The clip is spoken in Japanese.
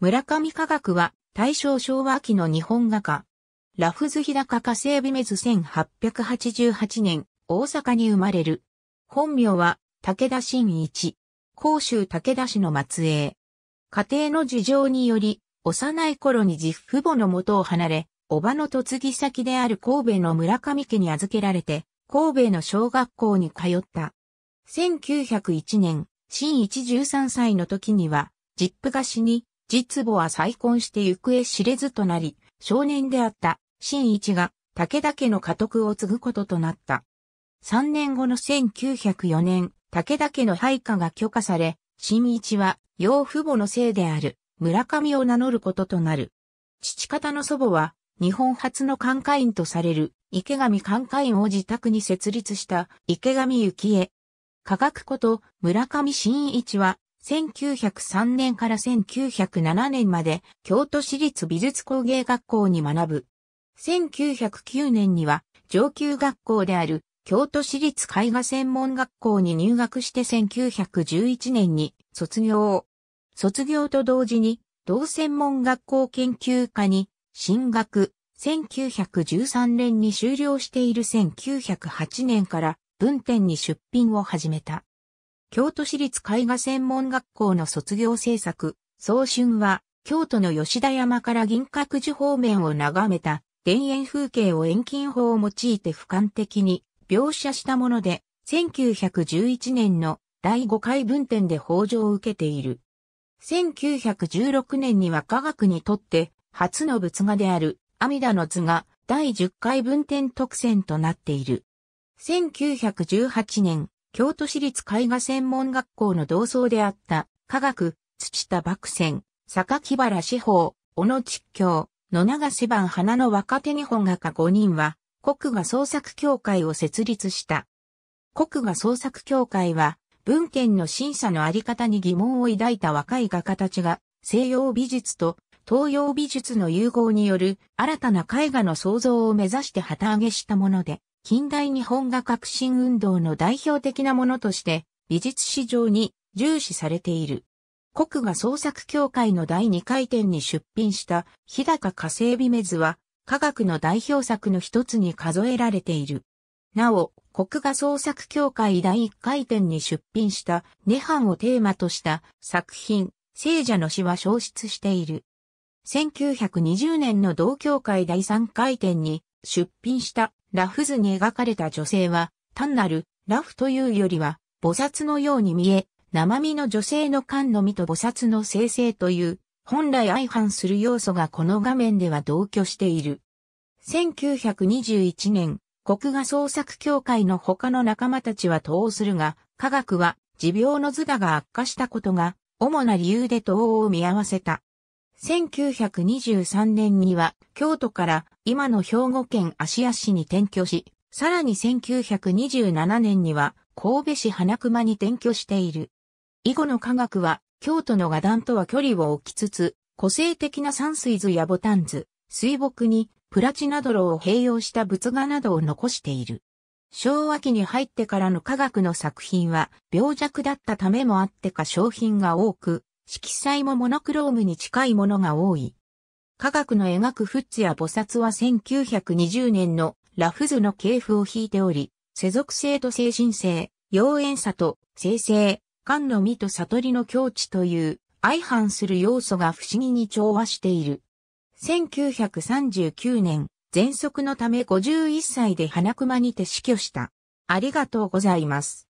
村上科学は大正昭和期の日本画家。ラフズ日高化成美メズ1888年、大阪に生まれる。本名は武田真一。甲州武田市の末裔。家庭の事情により、幼い頃に実父母の元を離れ、叔母の嫁ぎ先である神戸の村上家に預けられて、神戸の小学校に通った。1901年、新一13歳の時には、実父が死に、実母は再婚して行方知れずとなり、少年であった新一が武田家の家督を継ぐこととなった。3年後の1904年、武田家の配下が許可され、新一は養父母の姓である村上を名乗ることとなる。父方の祖母は日本初の寛解院とされる池上寛解院を自宅に設立した池上幸恵。科学こと村上新一は1903年から1907年まで京都市立美術工芸学校に学ぶ。1909年には上級学校である京都市立絵画専門学校に入学して1911年に卒業。卒業と同時に同専門学校研究科に進学。1913年に終了している1908年から文典に出品を始めた。京都市立絵画専門学校の卒業制作、早春は、京都の吉田山から銀閣寺方面を眺めた田園風景を遠近法を用いて俯瞰的に描写したもので、1911年の第5回文展で報上を受けている。1916年には科学にとって初の仏画である阿弥陀の図が第10回文展特選となっている。1918年、京都市立絵画専門学校の同窓であった、科学、土田漠仙、坂木原志保、小野地京、野長瀬番花の若手日本画家5人は、国画創作協会を設立した。国画創作協会は、文献の審査のあり方に疑問を抱いた若い画家たちが、西洋美術と東洋美術の融合による新たな絵画の創造を目指して旗揚げしたもので、近代日本画革新運動の代表的なものとして、美術史上に重視されている。国画創作協会の第2回展に出品した日高火星美メ図は、科学の代表作の一つに数えられている。なお、国画創作協会第1回展に出品した涅槃をテーマとした作品、聖者の死は消失している。1920年の同協会第3回展に出品したラフ図に描かれた女性は、単なるラフというよりは、菩薩のように見え、生身の女性の感の身と菩薩の生成という、本来相反する要素がこの画面では同居している。1921年、国画創作協会の他の仲間たちは投をするが、科学は持病の図画が悪化したことが、主な理由で党を見合わせた。1923年には京都から今の兵庫県芦屋市に転居し、さらに1927年には神戸市花熊に転居している。以後の科学は京都の画壇とは距離を置きつつ、個性的な山水図やボタン図、水墨にプラチナ泥を併用した仏画などを残している。昭和期に入ってからの科学の作品は病弱だったためもあってか商品が多く、色彩もモノクロームに近いものが多い。科学の描くフッツや菩薩は1920年のラフズの系譜を引いており、世俗性と精神性、妖艶さと生成、感の美と悟りの境地という相反する要素が不思議に調和している。1939年、喘息のため51歳で花熊にて死去した。ありがとうございます。